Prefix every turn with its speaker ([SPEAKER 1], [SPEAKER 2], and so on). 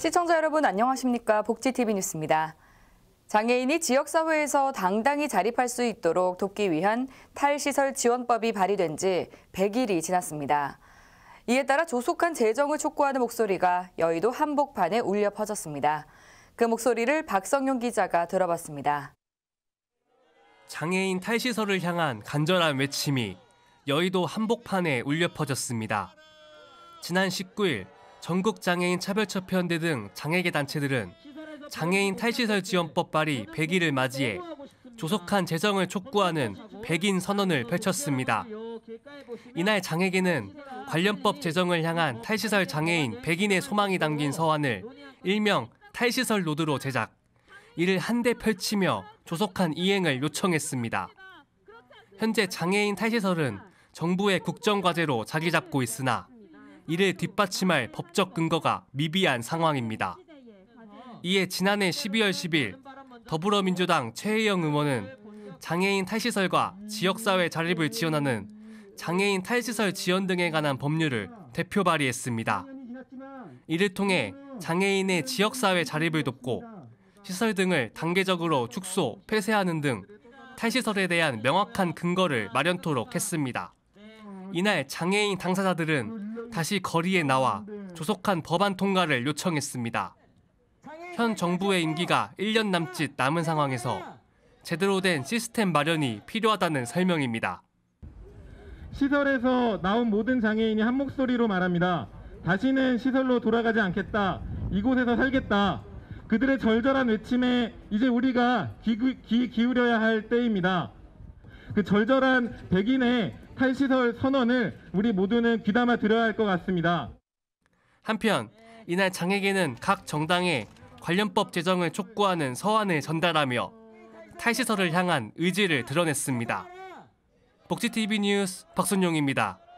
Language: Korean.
[SPEAKER 1] 시청자 여러분 안녕하십니까? 복지TV 뉴스입니다. 장애인이 지역사회에서 당당히 자립할 수 있도록 돕기 위한 탈시설 지원법이 발의된 지 100일이 지났습니다. 이에 따라 조속한 재정을 촉구하는 목소리가 여의도 한복판에 울려 퍼졌습니다. 그 목소리를 박성용 기자가 들어봤습니다.
[SPEAKER 2] 장애인 탈시설을 향한 간절한 외침이 여의도 한복판에 울려 퍼졌습니다. 지난 19일 전국장애인 차별처폐연대 등 장애계 단체들은 장애인 탈시설 지원법 발의 100일을 맞이해 조속한 재정을 촉구하는 백인 선언을 펼쳤습니다. 이날 장애계는 관련법 제정을 향한 탈시설 장애인 백인의 소망이 담긴 서한을 일명 탈시설 노드로 제작, 이를 한데 펼치며 조속한 이행을 요청했습니다. 현재 장애인 탈시설은 정부의 국정과제로 자리 잡고 있으나 이를 뒷받침할 법적 근거가 미비한 상황입니다. 이에 지난해 12월 10일 더불어민주당 최혜영 의원은 장애인 탈시설과 지역사회 자립을 지원하는 장애인 탈시설 지원 등에 관한 법률을 대표 발의했습니다. 이를 통해 장애인의 지역사회 자립을 돕고 시설 등을 단계적으로 축소, 폐쇄하는 등 탈시설에 대한 명확한 근거를 마련토록 했습니다. 이날 장애인 당사자들은 다시 거리에 나와 네. 조속한 법안 통과를 요청했습니다. 현 정부의 임기가 1년 남짓 남은 상황에서 제대로 된 시스템 마련이 필요하다는 설명입니다.
[SPEAKER 3] 시설에서 나온 모든 장애인이 한 목소리로 말합니다. 다시는 시설로 돌아가지 않겠다. 이곳에서 살겠다. 그들의 절절한 외침에 이제 우리가 귀, 귀 기울여야 할 때입니다. 그 절절한 백인의 탈시설 선언을 우리 모두는 귀담아 들어야 할 것 같습니다.
[SPEAKER 2] 한편 이날 장에게는 각 정당에 관련법 제정을 촉구하는 서한을 전달하며 탈시설을 향한 의지를 드러냈습니다. 복지TV 뉴스 박순용입니다.